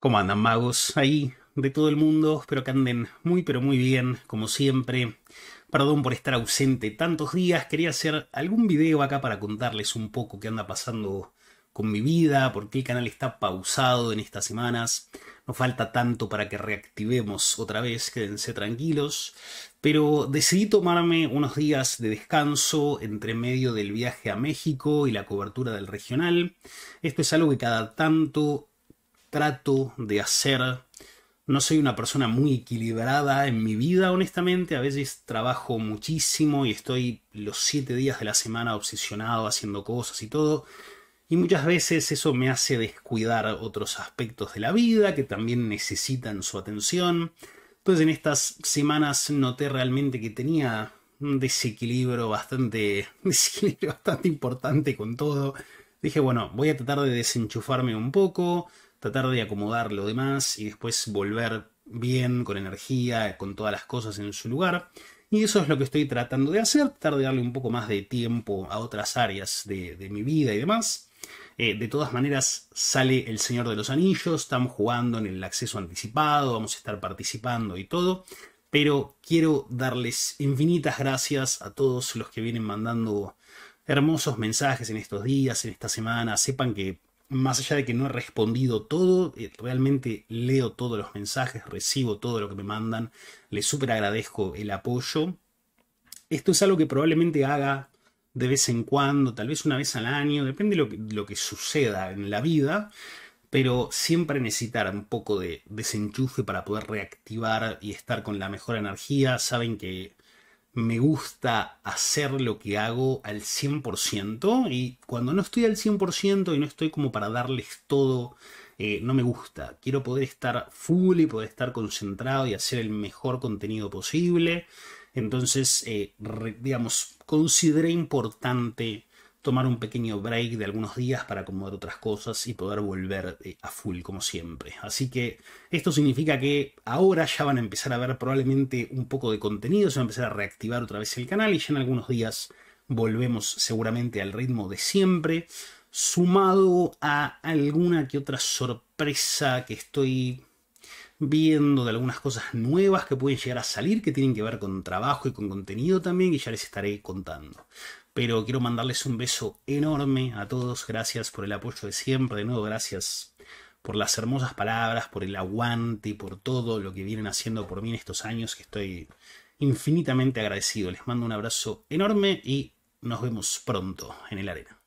¿Cómo andan magos? Ahí, de todo el mundo, espero que anden muy pero muy bien, como siempre. Perdón por estar ausente tantos días, quería hacer algún video acá para contarles un poco qué anda pasando con mi vida, por qué el canal está pausado en estas semanas. No falta tanto para que reactivemos otra vez, quédense tranquilos. Pero decidí tomarme unos días de descanso entre medio del viaje a México y la cobertura del regional. Esto es algo que cada tanto trato de hacer. No soy una persona muy equilibrada en mi vida, honestamente. A veces trabajo muchísimo y estoy los siete días de la semana obsesionado haciendo cosas y todo. Y muchas veces eso me hace descuidar otros aspectos de la vida que también necesitan su atención. Entonces en estas semanas noté realmente que tenía un desequilibrio bastante, desequilibrio bastante importante con todo. Dije, bueno, voy a tratar de desenchufarme un poco, tratar de acomodar lo demás y después volver bien, con energía, con todas las cosas en su lugar. Y eso es lo que estoy tratando de hacer, tratar de darle un poco más de tiempo a otras áreas de, mi vida y demás. Eh, de todas maneras, sale El Señor de los Anillos, estamos jugando en el acceso anticipado, vamos a estar participando y todo. Pero quiero darles infinitas gracias a todos los que vienen mandando hermosos mensajes en estos días, en esta semana. Sepan que más allá de que no he respondido todo, eh, realmente leo todos los mensajes, recibo todo lo que me mandan, les súper agradezco el apoyo. Esto es algo que probablemente haga de vez en cuando, tal vez una vez al año, depende de lo que, suceda en la vida, pero siempre necesitar un poco de desenchufe para poder reactivar y estar con la mejor energía. Saben que me gusta hacer lo que hago al 100% y cuando no estoy al 100% y no estoy como para darles todo, eh, no me gusta. Quiero poder estar full y poder estar concentrado y hacer el mejor contenido posible. Entonces, eh, digamos, consideré importante tomar un pequeño break de algunos días para acomodar otras cosas y poder volver eh, a full como siempre. Así que esto significa que ahora ya van a empezar a ver probablemente un poco de contenido, se va a empezar a reactivar otra vez el canal y ya en algunos días volvemos seguramente al ritmo de siempre, sumado a alguna que otra sorpresa que estoy viendo de algunas cosas nuevas que pueden llegar a salir, que tienen que ver con trabajo y con contenido también, que ya les estaré contando. Pero quiero mandarles un beso enorme a todos, gracias por el apoyo de siempre, de nuevo gracias por las hermosas palabras, por el aguante, y por todo lo que vienen haciendo por mí en estos años, que estoy infinitamente agradecido. Les mando un abrazo enorme y nos vemos pronto en el arena.